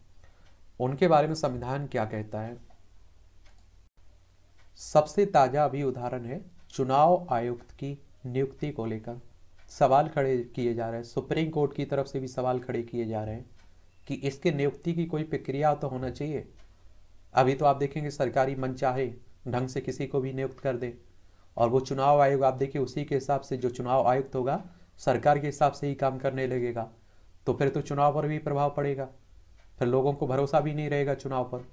उनके बारे में संविधान क्या कहता है सबसे ताज़ा अभी उदाहरण है चुनाव आयुक्त की नियुक्ति को लेकर सवाल खड़े किए जा रहे हैं सुप्रीम कोर्ट की तरफ से भी सवाल खड़े किए जा रहे हैं कि इसके नियुक्ति की कोई प्रक्रिया तो होना चाहिए अभी तो आप देखेंगे सरकारी मन चाहे ढंग से किसी को भी नियुक्त कर दे और वो चुनाव आयोग आप देखिए उसी के हिसाब से जो चुनाव आयुक्त होगा सरकार के हिसाब से ही काम करने लगेगा तो फिर तो चुनाव पर भी प्रभाव पड़ेगा फिर लोगों को भरोसा भी नहीं रहेगा चुनाव पर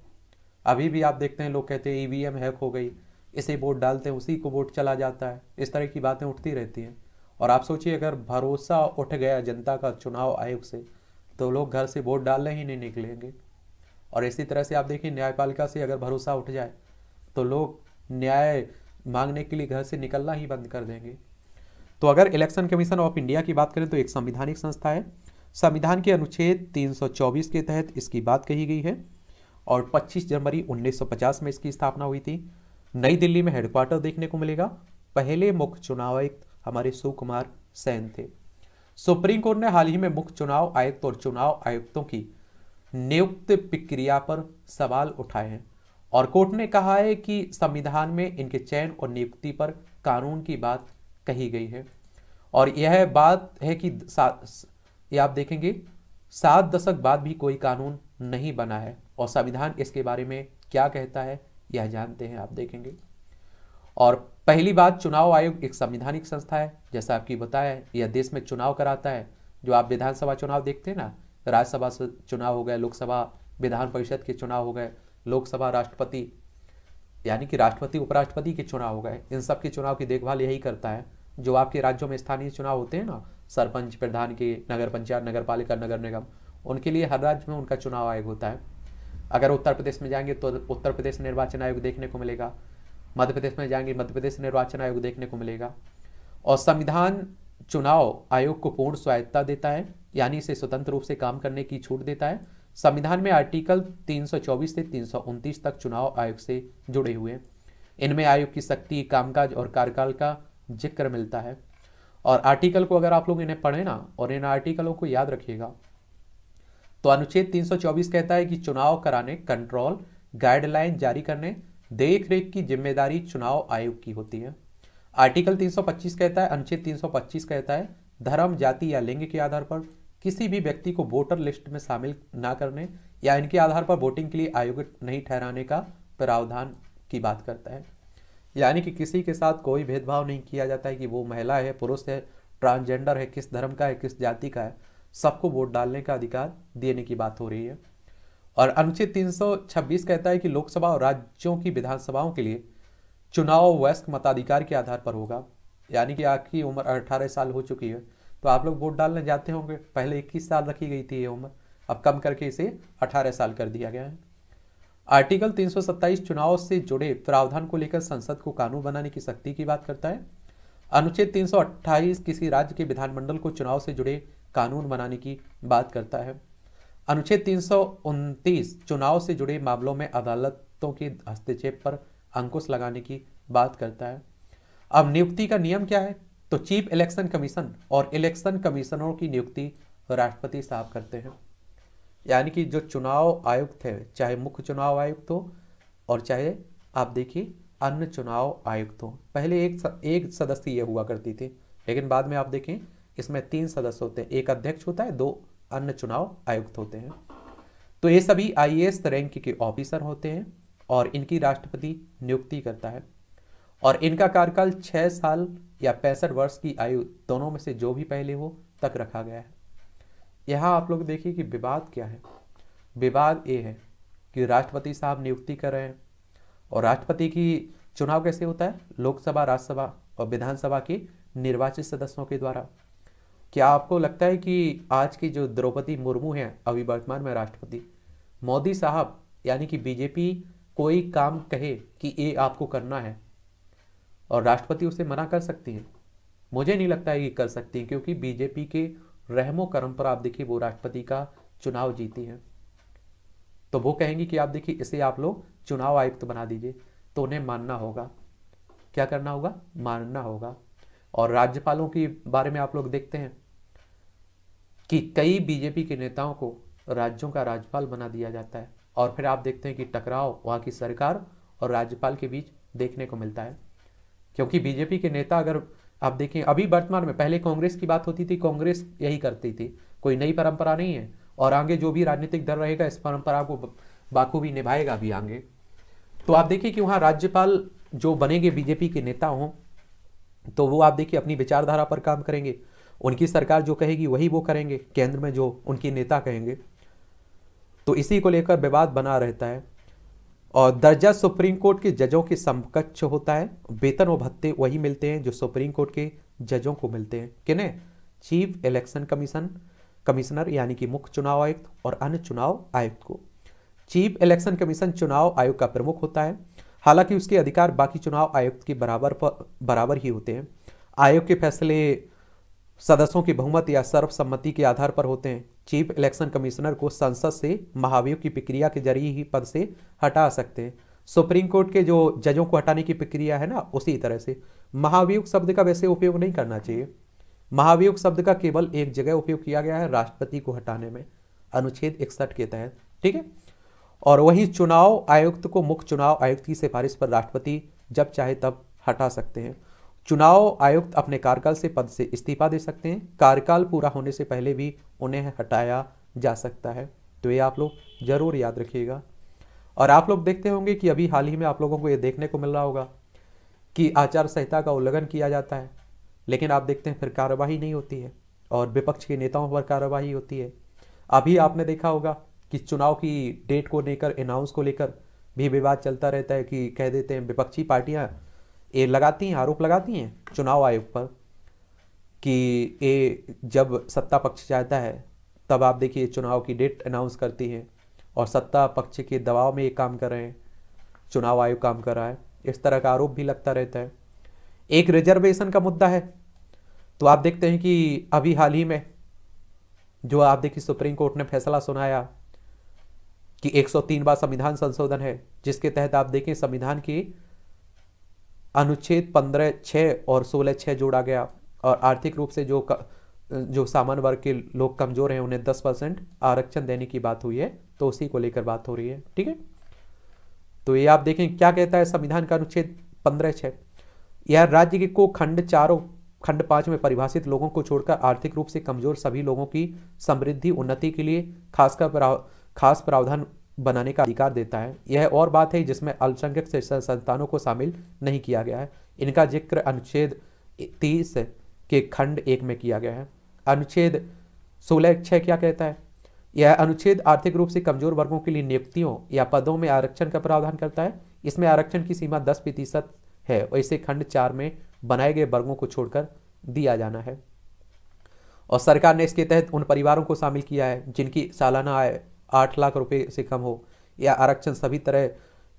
अभी भी आप देखते हैं लोग कहते हैं ई हैक हो गई इसे वोट डालते हैं उसी को वोट चला जाता है इस तरह की बातें उठती रहती हैं और आप सोचिए अगर भरोसा उठ गया जनता का चुनाव आयोग से तो लोग घर से वोट डालने ही नहीं निकलेंगे और इसी तरह से आप देखिए न्यायपालिका से अगर भरोसा उठ जाए तो लोग न्याय मांगने के लिए घर से निकलना ही बंद कर देंगे तो अगर इलेक्शन कमीशन ऑफ इंडिया की बात करें तो एक संविधानिक संस्था है संविधान के अनुच्छेद 324 के तहत इसकी बात कही गई है और 25 जनवरी 1950 में इसकी स्थापना हुई थी नई दिल्ली में हेडक्वार्टर देखने को मिलेगा पहले मुख्य चुनाव आयुक्त हमारे सुकुमार सैन थे सुप्रीम कोर्ट ने हाल ही में मुख्य चुनाव आयुक्त और चुनाव आयुक्तों की नियुक्त प्रक्रिया पर सवाल उठाए हैं और कोर्ट ने कहा है कि संविधान में इनके चयन और नियुक्ति पर कानून की बात कही गई है और यह बात है कि ये आप देखेंगे सात दशक बाद भी कोई कानून नहीं बना है और संविधान इसके बारे में क्या कहता है यह जानते हैं आप देखेंगे और पहली बात चुनाव आयोग एक संविधानिक संस्था है जैसा आपकी बताया यह देश में चुनाव कराता है जो आप विधानसभा चुनाव देखते हैं ना राज्यसभा से चुनाव हो गए लोकसभा विधान परिषद के चुनाव हो गए लोकसभा राष्ट्रपति यानी कि राष्ट्रपति उपराष्ट्रपति के चुनाव हो गए इन सब के चुनाव की देखभाल यही करता है जो आपके राज्यों में स्थानीय चुनाव होते हैं ना सरपंच प्रधान के नगर पंचायत नगर पालिका नगर निगम उनके लिए हर राज्य में उनका चुनाव आयोग होता है अगर उत्तर प्रदेश में जाएंगे तो उत्तर प्रदेश निर्वाचन आयोग देखने को मिलेगा मध्य प्रदेश में जाएंगे मध्य प्रदेश निर्वाचन आयोग देखने को मिलेगा और संविधान चुनाव आयोग को पूर्ण स्वायत्ता देता है यानी इसे स्वतंत्र रूप से काम करने की छूट देता है संविधान में आर्टिकल 324 से तीन तक चुनाव आयोग से जुड़े हुए इनमें आयोग की शक्ति कामकाज और कार्यकाल का जिक्र मिलता है और आर्टिकल को अगर आप लोग इन्हें पढ़े ना और इन आर्टिकलों को याद रखिएगा तो अनुच्छेद 324 कहता है कि चुनाव कराने कंट्रोल गाइडलाइन जारी करने देख रेख की जिम्मेदारी चुनाव आयोग की होती है आर्टिकल 325 कहता है अनुच्छेद 325 कहता है धर्म जाति या लिंग के आधार पर किसी भी व्यक्ति को वोटर लिस्ट में शामिल ना करने या इनके आधार पर वोटिंग के लिए आयोग नहीं ठहराने का प्रावधान की बात करता है यानी कि किसी के साथ कोई भेदभाव नहीं किया जाता है कि वो महिला है पुरुष है ट्रांसजेंडर है किस धर्म का है किस जाति का है सबको वोट डालने का अधिकार देने की बात हो रही है और अनुच्छेद 326 कहता है कि लोकसभा और राज्यों की विधानसभाओं के लिए चुनाव वयस्क मताधिकार के आधार पर होगा यानी कि आपकी उम्र 18 साल हो चुकी है तो आप लोग वोट डालने जाते होंगे पहले इक्कीस साल रखी गई थी ये उम्र अब कम करके इसे अठारह साल कर दिया गया है आर्टिकल 327 चुनाव से जुड़े प्रावधान को लेकर संसद को कानून बनाने की शक्ति की बात करता है अनुच्छेद 328 किसी राज्य के विधानमंडल को चुनाव से जुड़े कानून बनाने की बात करता है अनुच्छेद तीन चुनाव से जुड़े मामलों में अदालतों के हस्तक्षेप पर अंकुश लगाने की बात करता है अब नियुक्ति का नियम क्या है तो चीफ इलेक्शन कमीशन और इलेक्शन कमीशनरों की नियुक्ति राष्ट्रपति साहब करते हैं यानी कि जो चुनाव आयुक्त है चाहे मुख्य चुनाव आयुक्त हो और चाहे आप देखिए अन्य चुनाव आयुक्त हो पहले एक एक सदस्य ये हुआ करती थी लेकिन बाद में आप देखें इसमें तीन सदस्य होते हैं एक अध्यक्ष होता है दो अन्य चुनाव आयुक्त होते हैं तो ये सभी आई रैंक के ऑफिसर होते हैं और इनकी राष्ट्रपति नियुक्ति करता है और इनका कार्यकाल छह साल या पैंसठ वर्ष की आयु दोनों में से जो भी पहले हो तक रखा गया है यहाँ आप लोग देखिए कि विवाद क्या है विवाद ये है कि राष्ट्रपति साहब नियुक्ति कर रहे हैं और राष्ट्रपति की चुनाव कैसे होता है लोकसभा राज्यसभा और विधानसभा के निर्वाचित सदस्यों के द्वारा क्या आपको लगता है कि आज की जो द्रौपदी मुर्मू हैं अभी वर्तमान में राष्ट्रपति मोदी साहब यानी कि बीजेपी कोई काम कहे कि ये आपको करना है और राष्ट्रपति उसे मना कर सकती है मुझे नहीं लगता है कि कर सकती हैं क्योंकि बीजेपी के रहमो करम पर आप देखिए वो राष्ट्रपति का चुनाव जीती हैं तो वो कहेंगी कि आप देखिए इसे आप लोग चुनाव आयुक्त बना दीजिए तो उन्हें मानना होगा क्या करना होगा मानना होगा और राज्यपालों के बारे में आप लोग देखते हैं कि कई बीजेपी के नेताओं को राज्यों का राज्यपाल बना दिया जाता है और फिर आप देखते हैं कि टकराव वहाँ की सरकार और राज्यपाल के बीच देखने को मिलता है क्योंकि बीजेपी के नेता अगर आप देखें अभी वर्तमान में पहले कांग्रेस की बात होती थी कांग्रेस यही करती थी कोई नई परंपरा नहीं है और आगे जो भी राजनीतिक दल रहेगा इस परंपरा को बाखूबी निभाएगा भी आगे तो आप देखिए कि वहाँ राज्यपाल जो बनेंगे बीजेपी के नेता हों तो वो आप देखिए अपनी विचारधारा पर काम करेंगे उनकी सरकार जो कहेगी वही वो करेंगे केंद्र में जो उनके नेता कहेंगे तो इसी को लेकर विवाद बना रहता है और दर्जा सुप्रीम कोर्ट के जजों के समकक्ष होता है वेतन और भत्ते वही मिलते हैं जो सुप्रीम कोर्ट के जजों को मिलते हैं नहीं चीफ इलेक्शन कमीशन कमिश्नर यानी कि मुख्य चुनाव आयुक्त और अन्य चुनाव आयुक्त को चीफ इलेक्शन कमीशन चुनाव आयोग का प्रमुख होता है हालांकि उसके अधिकार बाकी चुनाव आयुक्त के बराबर पर, बराबर ही होते हैं आयोग के फैसले सदस्यों की बहुमत या सर्वसम्मति के आधार पर होते हैं चीफ इलेक्शन कमिश्नर को संसद से महाभियोग की प्रक्रिया के जरिए ही पद से हटा सकते हैं सुप्रीम कोर्ट के जो जजों को हटाने की प्रक्रिया है ना उसी तरह से महाभियोग शब्द का वैसे उपयोग नहीं करना चाहिए महाभियोग शब्द का केवल एक जगह उपयोग किया गया है राष्ट्रपति को हटाने में अनुच्छेद इकसठ के तहत ठीक है और वही चुनाव आयुक्त को मुख्य चुनाव आयुक्त की सिफारिश पर राष्ट्रपति जब चाहे तब हटा सकते हैं चुनाव आयुक्त अपने कार्यकाल से पद से इस्तीफा दे सकते हैं कार्यकाल पूरा होने से पहले भी उन्हें हटाया जा सकता है तो ये आप लोग ज़रूर याद रखिएगा और आप लोग देखते होंगे कि अभी हाल ही में आप लोगों को ये देखने को मिल रहा होगा कि आचार संहिता का उल्लंघन किया जाता है लेकिन आप देखते हैं फिर कार्रवाई नहीं होती है और विपक्ष के नेताओं पर कार्यवाही होती है अभी आपने देखा होगा कि चुनाव की डेट को लेकर अनाउंस को लेकर भी विवाद चलता रहता है कि कह देते हैं विपक्षी पार्टियां ये लगाती हैं आरोप लगाती हैं चुनाव आयोग पर कि ये जब सत्ता पक्ष चाहता है तब आप देखिए चुनाव की डेट अनाउंस करती है और सत्ता पक्ष के दबाव में ये काम कर रहे हैं चुनाव आयोग काम कर रहा है इस तरह का आरोप भी लगता रहता है एक रिजर्वेशन का मुद्दा है तो आप देखते हैं कि अभी हाल ही में जो आप देखिए सुप्रीम कोर्ट ने फैसला सुनाया कि 103 बार संविधान संशोधन है जिसके तहत आप देखें संविधान की अनुच्छेद पंद्रह छः और सोलह छः जोड़ा गया और आर्थिक रूप से जो क, जो सामान्य वर्ग के लोग कमज़ोर हैं उन्हें दस परसेंट आरक्षण देने की बात हुई है तो उसी को लेकर बात हो रही है ठीक है तो ये आप देखें क्या कहता है संविधान का अनुच्छेद पंद्रह छः यह राज्य के को खंड चारों खंड पाँच में परिभाषित लोगों को छोड़कर आर्थिक रूप से कमजोर सभी लोगों की समृद्धि उन्नति के लिए खासकर प्राव, खास प्रावधान बनाने का अधिकार देता है यह और बात है जिसमें अल्पसंख्यक शिक्षण संस्थानों को शामिल नहीं किया गया है इनका जिक्र अनुच्छेद तीस के खंड एक में किया गया है अनुच्छेद सोलह छः क्या कहता है यह अनुच्छेद आर्थिक रूप से कमजोर वर्गों के लिए नियुक्तियों या पदों में आरक्षण का प्रावधान करता है इसमें आरक्षण की सीमा दस प्रतिशत है और इसे खंड चार में बनाए गए वर्गों को छोड़कर दिया जाना है और सरकार ने इसके तहत उन परिवारों को शामिल किया है जिनकी सालाना आय आठ लाख रुपए से कम हो यह आरक्षण सभी तरह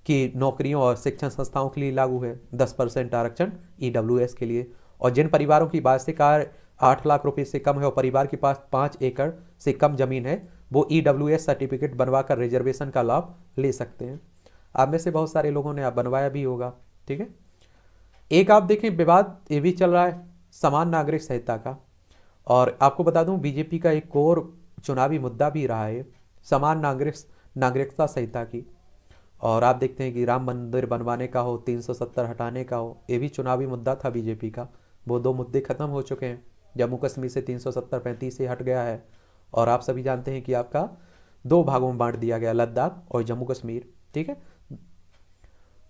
की नौकरियों और शिक्षण संस्थाओं के लिए लागू है दस परसेंट आरक्षण ई e के लिए और जिन परिवारों की वार्षिक आय आठ लाख रुपए से कम है और परिवार के पास पाँच एकड़ से कम जमीन है वो ई e सर्टिफिकेट बनवाकर रिजर्वेशन का लाभ ले सकते हैं आप में से बहुत सारे लोगों ने आप बनवाया भी होगा ठीक है एक आप देखें विवाद ये भी चल रहा है समान नागरिक संहिता का और आपको बता दूं बीजेपी का एक और चुनावी मुद्दा भी रहा है समान नागरिक नागरिकता संहिता की और आप देखते हैं कि राम मंदिर बनवाने का हो 370 हटाने का हो ये भी चुनावी मुद्दा था बीजेपी का वो दो मुद्दे खत्म हो चुके हैं जम्मू कश्मीर से 370 पैंतीस से हट गया है और आप सभी जानते हैं कि आपका दो भागों में बांट दिया गया लद्दाख और जम्मू कश्मीर ठीक है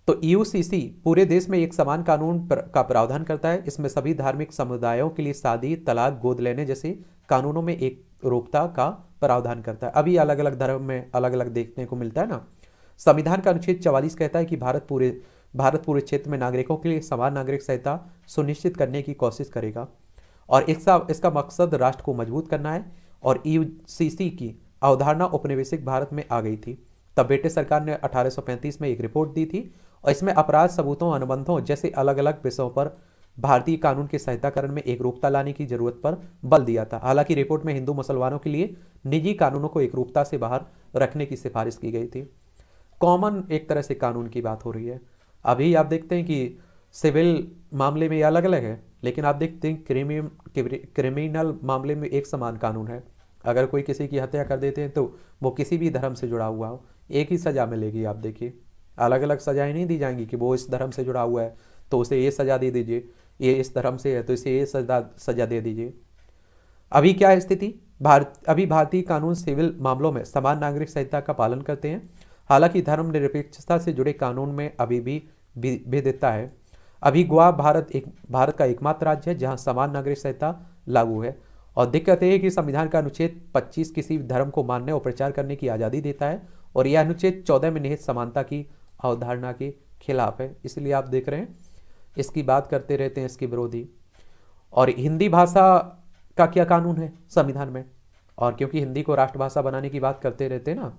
तो यू e पूरे देश में एक समान कानून प्र, का प्रावधान करता है इसमें सभी धार्मिक समुदायों के लिए शादी तलाक गोद लेने जैसे कानूनों में एक रोकता का प्रावधान करता है अभी अलग अलग धर्म में अलग अलग देखने को मिलता है ना संविधान का अनुच्छेद चवालीस कहता है कि भारत पूरे भारत पूरे क्षेत्र में नागरिकों के लिए समान नागरिक संहिता सुनिश्चित करने की कोशिश करेगा और इसका इसका मकसद राष्ट्र को मजबूत करना है और यू e की अवधारणा उपनिवेशिक भारत में आ गई थी तब ब्रिटिश सरकार ने 1835 में एक रिपोर्ट दी थी और इसमें अपराध सबूतों अनुबंधों जैसे अलग अलग विषयों पर भारतीय कानून के सहायताकरण में एकरूपता लाने की जरूरत पर बल दिया था हालांकि रिपोर्ट में हिंदू मुसलमानों के लिए निजी कानूनों को एकरूपता से बाहर रखने की सिफारिश की गई थी कॉमन एक तरह से कानून की बात हो रही है अभी आप देखते हैं कि सिविल मामले में ये अलग अलग है लेकिन आप देखते हैं क्रिमिनल मामले में एक समान कानून है अगर कोई किसी की हत्या कर देते हैं तो वो किसी भी धर्म से जुड़ा हुआ हो एक ही सज़ा मिलेगी आप देखिए अलग अलग सजाएं नहीं दी जाएंगी कि वो इस धर्म से जुड़ा हुआ है तो उसे ये सज़ा दे दीजिए ये इस धर्म से है तो इसे ये सजा सजा दे दीजिए अभी क्या स्थिति भारत अभी भारतीय कानून सिविल मामलों में समान नागरिक संहिता का पालन करते हैं हालांकि धर्म निरपेक्षता से जुड़े कानून में अभी भी भेदता है अभी गोवा भारत एक भारत का एकमात्र राज्य है जहां समान नागरिक संहिता लागू है और दिक्कत यह है कि संविधान का अनुच्छेद 25 किसी धर्म को मानने और प्रचार करने की आज़ादी देता है और यह अनुच्छेद 14 में निहित समानता की अवधारणा के खिलाफ है इसलिए आप देख रहे हैं इसकी बात करते रहते हैं इसके विरोधी और हिंदी भाषा का क्या कानून है संविधान में और क्योंकि हिंदी को राष्ट्रभाषा बनाने की बात करते रहते हैं ना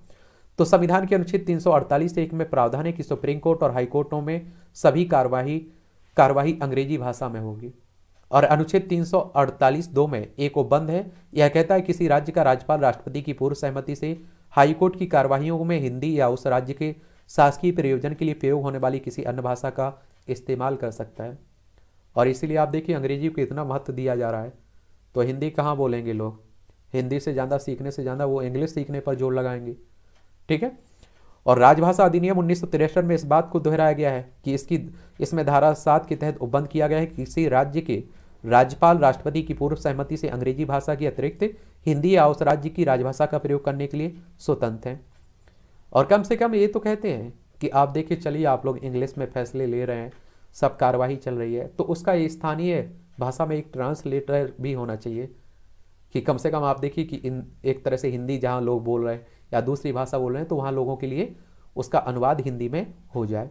तो संविधान के अनुच्छेद 348 एक में प्रावधान है कि सुप्रीम कोर्ट और हाई कोर्टों में सभी कार्यवाही कार्यवाही अंग्रेजी भाषा में होगी और अनुच्छेद 348 दो में एक को बंद है यह कहता है किसी राज्य का राज्यपाल राष्ट्रपति की पूर्व सहमति से हाईकोर्ट की कार्यवाही में हिंदी या उस राज्य के शासकीय प्रयोजन के लिए प्रयोग होने वाली किसी अन्य भाषा का इस्तेमाल कर सकता है और इसीलिए आप देखिए अंग्रेजी को इतना महत्व दिया जा रहा है तो हिंदी कहाँ बोलेंगे लोग हिंदी से ज़्यादा सीखने से ज़्यादा वो इंग्लिश सीखने पर जोर लगाएंगे ठीक है और राजभाषा अधिनियम उन्नीस में इस बात को दोहराया गया है कि इसकी इसमें धारा सात के तहत उपबंध किया गया है कि किसी राज्य के राज्यपाल राष्ट्रपति की पूर्व सहमति से अंग्रेजी भाषा के अतिरिक्त हिंदी या उस राज्य की राजभाषा का प्रयोग करने के लिए स्वतंत्र हैं और कम से कम ये तो कहते हैं कि आप देखिए चलिए आप लोग इंग्लिश में फैसले ले रहे हैं सब कार्रवाई चल रही है तो उसका स्थानीय भाषा में एक ट्रांसलेटर भी होना चाहिए कि कम से कम आप देखिए कि इन एक तरह से हिंदी जहाँ लोग बोल रहे हैं या दूसरी भाषा बोल रहे हैं तो वहाँ लोगों के लिए उसका अनुवाद हिंदी में हो जाए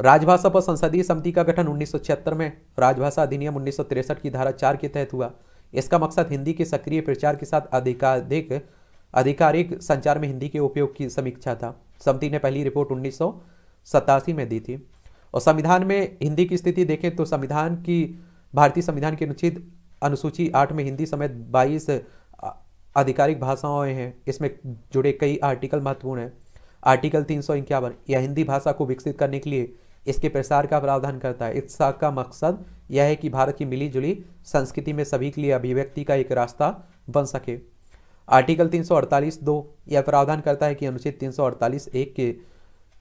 राजभाषा पर संसदीय समिति का गठन उन्नीस में राजभाषा अधिनियम उन्नीस की धारा चार के तहत हुआ इसका मकसद हिंदी के सक्रिय प्रचार के साथ अधिकाधिक आधिकारिक संचार में हिंदी के उपयोग की समीक्षा था समिति ने पहली रिपोर्ट उन्नीस में दी थी और संविधान में हिंदी की स्थिति देखें तो संविधान की भारतीय संविधान के अनुच्छेद अनुसूची आठ में हिंदी समेत बाईस आधिकारिक भाषाएं हैं इसमें जुड़े कई आर्टिकल महत्वपूर्ण हैं आर्टिकल तीन सौ इक्यावन यह हिंदी भाषा को विकसित करने के लिए इसके प्रसार का प्रावधान करता है इस का मकसद यह है कि भारत की मिली जुली संस्कृति में सभी के लिए अभिव्यक्ति का एक रास्ता बन सके आर्टिकल 348 दो यह प्रावधान करता है कि अनुच्छेद 348 एक के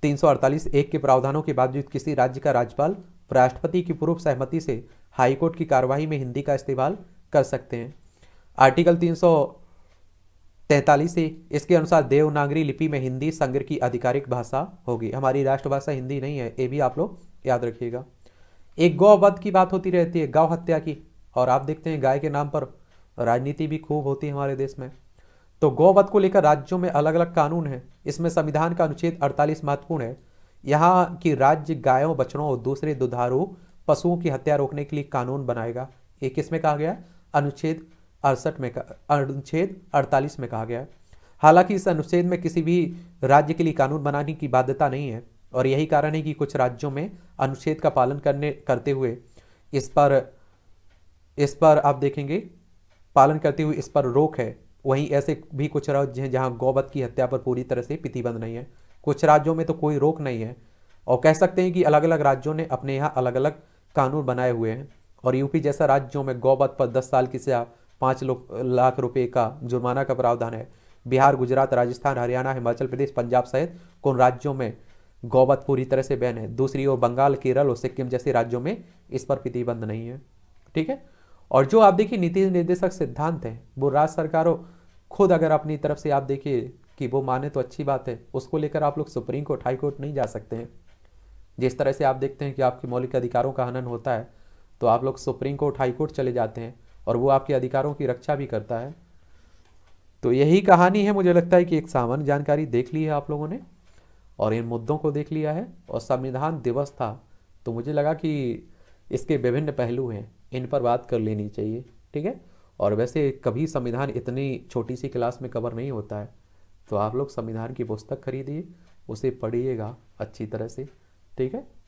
348 एक के प्रावधानों के बावजूद किसी राज्य का राज्यपाल राष्ट्रपति की पूर्व सहमति से हाईकोर्ट की कार्यवाही में हिंदी का इस्तेमाल कर सकते हैं आर्टिकल तीन तैंतालीस से इसके अनुसार देवनागरी लिपि में हिंदी संघ की आधिकारिक भाषा होगी हमारी राष्ट्रभाषा हिंदी नहीं है ये भी आप लोग याद रखिएगा एक गौ वध की बात होती रहती है गौ हत्या की और आप देखते हैं गाय के नाम पर राजनीति भी खूब होती है हमारे देश में तो गौवध को लेकर राज्यों में अलग अलग कानून है इसमें संविधान का अनुच्छेद 48 महत्वपूर्ण है यहाँ की राज्य गायों बछड़ों और दूसरे दुधारू पशुओं की हत्या रोकने के लिए कानून बनाएगा ये किस में कहा गया अनुच्छेद अड़सठ में अनुच्छेद अड़तालीस में कहा गया है हालांकि इस अनुच्छेद में किसी भी राज्य के लिए कानून बनाने की बाध्यता नहीं है और यही कारण है कि कुछ राज्यों में अनुच्छेद का पालन करने करते हुए इस पर इस पर आप देखेंगे पालन करते हुए इस पर रोक है वहीं ऐसे भी कुछ राज्य हैं जहाँ गौवध की हत्या पर पूरी तरह से प्रतिबंध नहीं है कुछ राज्यों में तो कोई रोक नहीं है और कह सकते हैं कि अलग अलग राज्यों ने अपने यहाँ अलग अलग कानून बनाए हुए हैं और यूपी जैसा राज्यों में गौवध पर दस साल की सजा पाँच लाख रुपये का जुर्माना का प्रावधान है बिहार गुजरात राजस्थान हरियाणा हिमाचल प्रदेश पंजाब सहित कौन राज्यों में गौवध पूरी तरह से बैन है दूसरी ओर बंगाल केरल और सिक्किम जैसे राज्यों में इस पर प्रतिबंध नहीं है ठीक है और जो आप देखिए नीति निर्देशक सिद्धांत हैं वो राज्य सरकारों खुद अगर अपनी तरफ से आप देखिए कि वो माने तो अच्छी बात है उसको लेकर आप लोग सुप्रीम कोर्ट हाई कोर्ट नहीं जा सकते हैं जिस तरह से आप देखते हैं कि आपके मौलिक अधिकारों का हनन होता है तो आप लोग सुप्रीम कोर्ट हाई कोर्ट चले जाते हैं और वो आपके अधिकारों की रक्षा भी करता है तो यही कहानी है मुझे लगता है कि एक सामान्य जानकारी देख ली है आप लोगों ने और इन मुद्दों को देख लिया है और संविधान दिवस था तो मुझे लगा कि इसके विभिन्न पहलू हैं इन पर बात कर लेनी चाहिए ठीक है और वैसे कभी संविधान इतनी छोटी सी क्लास में कवर नहीं होता है तो आप लोग संविधान की पुस्तक खरीदिए उसे पढ़िएगा अच्छी तरह से ठीक है